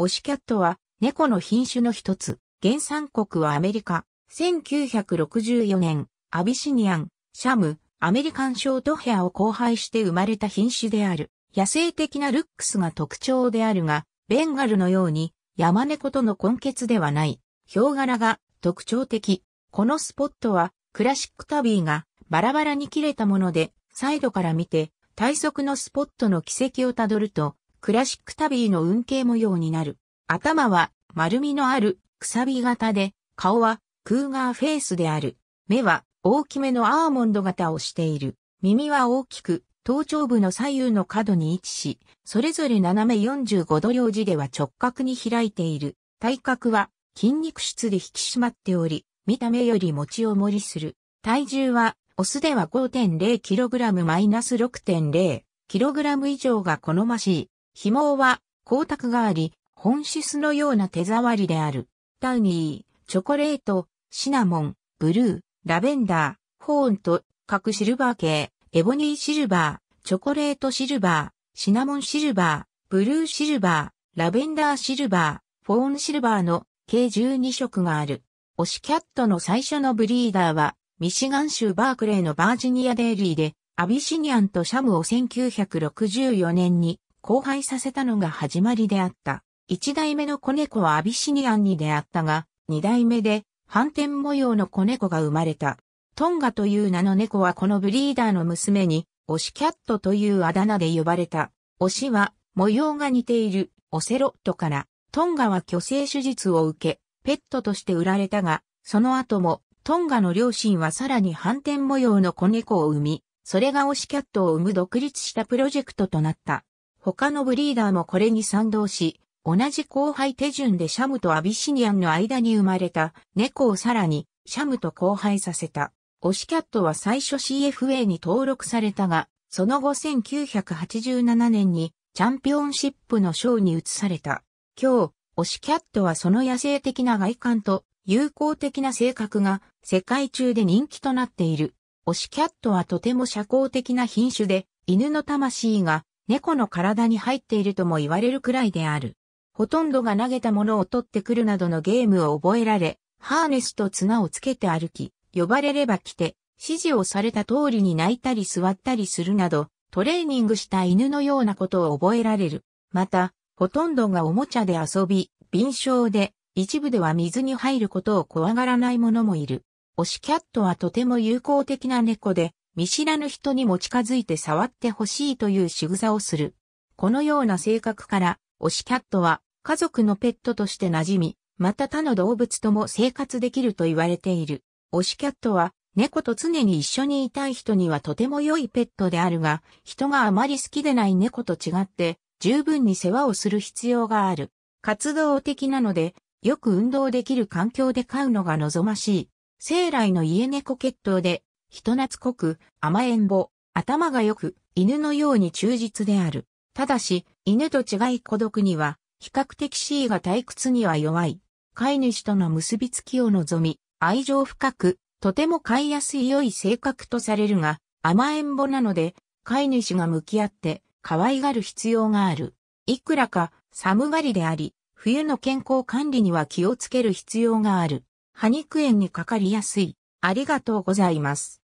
オシキャットは猫の品種の一つ。原産国はアメリカ。1964年、アビシニアン、シャム、アメリカンショートヘアを交配して生まれた品種である。野生的なルックスが特徴であるが、ベンガルのように山猫との根結ではない。ヒョウ柄が特徴的。このスポットはクラシックタビーがバラバラに切れたもので、サイドから見て、体側のスポットの軌跡をたどると、クラシックタビーの運慶模様になる。頭は丸みのあるくさび型で、顔はクーガーフェイスである。目は大きめのアーモンド型をしている。耳は大きく、頭頂部の左右の角に位置し、それぞれ斜め45度両字では直角に開いている。体格は筋肉質で引き締まっており、見た目より餅を盛りする。体重は、オスでは 5.0kg-6.0kg 以上が好ましい。紐は光沢があり、本質のような手触りである。タウニー、チョコレート、シナモン、ブルー、ラベンダー、ホーンと各シルバー系、エボニーシルバー、チョコレートシルバー、シナモンシルバー、ブルーシルバー、ラベンダーシルバー、フォーンシルバーの計12色がある。オシキャットの最初のブリーダーは、ミシガン州バークレーのバージニアデイリーで、アビシニアンとシャムを1964年に荒廃させたのが始まりであった。一代目の子猫はアビシニアンに出会ったが、二代目で反転模様の子猫が生まれた。トンガという名の猫はこのブリーダーの娘に、オシキャットというあだ名で呼ばれた。オシは模様が似ているオセロットから、トンガは虚勢手術を受け、ペットとして売られたが、その後もトンガの両親はさらに反転模様の子猫を生み、それがオシキャットを生む独立したプロジェクトとなった。他のブリーダーもこれに賛同し、同じ後輩手順でシャムとアビシニアンの間に生まれた猫をさらにシャムと交配させた。オシキャットは最初 CFA に登録されたが、その後1987年にチャンピオンシップの賞に移された。今日、オシキャットはその野生的な外観と友好的な性格が世界中で人気となっている。オシキャットはとても社交的な品種で、犬の魂が猫の体に入っているとも言われるくらいである。ほとんどが投げたものを取ってくるなどのゲームを覚えられ、ハーネスと綱をつけて歩き、呼ばれれば来て、指示をされた通りに泣いたり座ったりするなど、トレーニングした犬のようなことを覚えられる。また、ほとんどがおもちゃで遊び、敏症で、一部では水に入ることを怖がらない者もいる。推しキャットはとても友好的な猫で、見知らぬ人にも近づいて触ってほしいという仕草をする。このような性格から、推しキャットは家族のペットとして馴染み、また他の動物とも生活できると言われている。推しキャットは猫と常に一緒にいたい人にはとても良いペットであるが、人があまり好きでない猫と違って、十分に世話をする必要がある。活動的なので、よく運動できる環境で飼うのが望ましい。生来の家猫血統で、人懐こく、甘えん坊、頭が良く、犬のように忠実である。ただし、犬と違い孤独には、比較的 C が退屈には弱い。飼い主との結びつきを望み、愛情深く、とても飼いやすい良い性格とされるが、甘えん坊なので、飼い主が向き合って、可愛がる必要がある。いくらか、寒がりであり、冬の健康管理には気をつける必要がある。歯肉炎にかかりやすい。ありがとうございます。